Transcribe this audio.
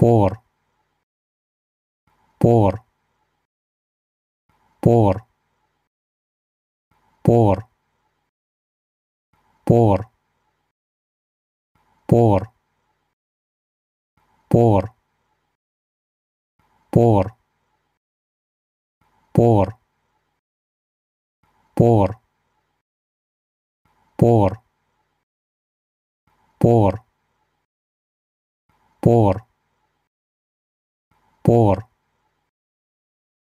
Повар. Повар. Повар. Повар. Повар. Повар. Повар. Повар. Повар. Повар. Повар. Повар. Повар. Singapura